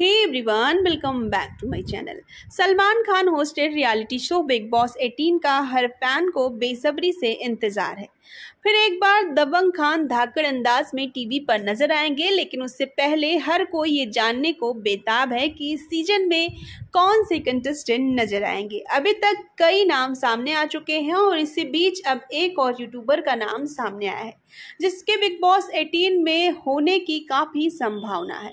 hey everyone welcome back to my channel Salman Khan hosted reality show Bigg Boss 18 का हर fan को बेसब्री से इंतज़ार है फिर एक बार दबंग खान धाकड़ अंदाज में टीवी पर नजर आएंगे लेकिन उससे पहले हर कोई ये जानने को बेताब है कि इस सीजन में कौन से कंटेस्टेंट नजर आएंगे अभी तक कई नाम सामने आ चुके हैं और इसी बीच अब एक और यूट्यूबर का नाम सामने आया है जिसके बिग बॉस 18 में होने की काफ़ी संभावना है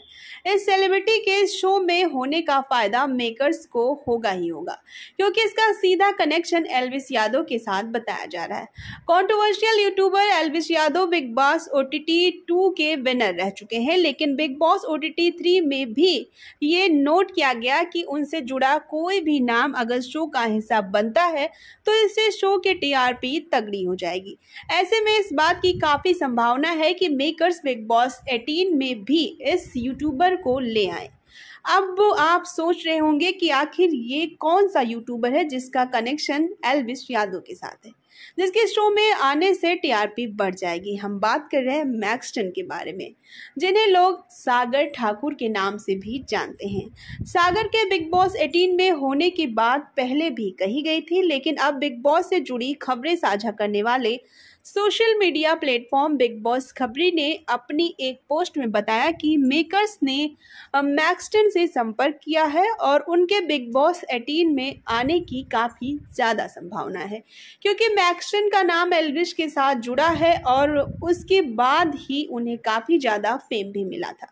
इस सेलिब्रिटी के के शो में होने का फ़ायदा मेकर्स को होगा ही होगा क्योंकि इसका सीधा कनेक्शन एल्विस यादव के साथ बताया जा रहा है controversial YouTuber Elvish Yadav Bigg Boss O T के विनर रह चुके हैं लेकिन बिग बॉस ओ टी में भी ये नोट किया गया कि उनसे जुड़ा कोई भी नाम अगर शो का हिस्सा बनता है तो इससे शो के टी तगड़ी हो जाएगी ऐसे में इस बात की काफ़ी संभावना है कि मेकर्स बिग बॉस 18 में भी इस यूट्यूबर को ले आए अब आप सोच रहे होंगे कि आखिर ये कौन सा यूट्यूबर है जिसका कनेक्शन एलविश यादव के साथ है जिसके शो में आने से टीआरपी बढ़ जाएगी हम बात कर रहे हैं मैक्सटन के बारे में जिन्हें लोग सागर ठाकुर के नाम से भी जानते हैं सागर के बिग बॉस 18 में होने की बात पहले भी कही गई थी लेकिन अब बिग बॉस से जुड़ी खबरें साझा करने वाले social media platform Bigg Boss खबरी ने अपनी एक पोस्ट में बताया कि मेकर्स ने मैक्सटन से संपर्क किया है और उनके बिग बॉस 18 में आने की काफ़ी ज़्यादा संभावना है क्योंकि एक्शन का नाम एल्विश के साथ जुड़ा है और उसके बाद ही उन्हें काफ़ी ज़्यादा फेम भी मिला था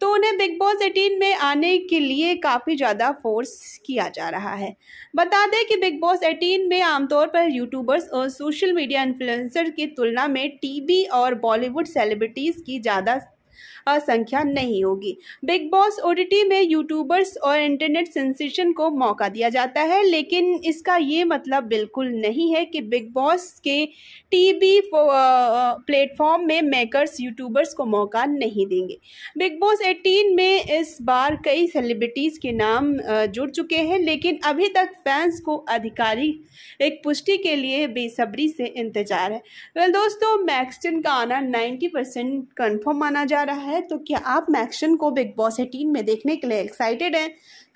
तो उन्हें बिग बॉस 18 में आने के लिए काफ़ी ज़्यादा फोर्स किया जा रहा है बता दें कि बिग बॉस 18 में आमतौर पर यूट्यूबर्स और सोशल मीडिया इन्फ्लुएंसर की तुलना में टीवी और बॉलीवुड सेलिब्रिटीज़ की ज़्यादा संख्या नहीं होगी बिग बॉस ओडीटी में यूट्यूबर्स और इंटरनेट सेंसेशन को मौका दिया जाता है लेकिन इसका ये मतलब बिल्कुल नहीं है कि बिग बॉस के टीवी प्लेटफॉर्म में मेकर्स यूट्यूबर्स को मौका नहीं देंगे बिग बॉस 18 में इस बार कई सेलिब्रिटीज़ के नाम जुड़ चुके हैं लेकिन अभी तक फैंस को आधिकारिक एक पुष्टि के लिए बेसब्री से इंतजार है वेल दोस्तों मैक्सटिन का आना 90 परसेंट कन्फर्म माना जा रहा है रहा है तो क्या आप मैक्शन को बिग बॉस एटीन में देखने के लिए एक्साइटेड हैं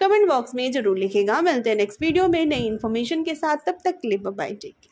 कमेंट बॉक्स में जरूर लिखेगा मिलते हैं नेक्स्ट वीडियो में नई इन्फॉर्मेशन के साथ तब तक क्लिप लिए बाय टेक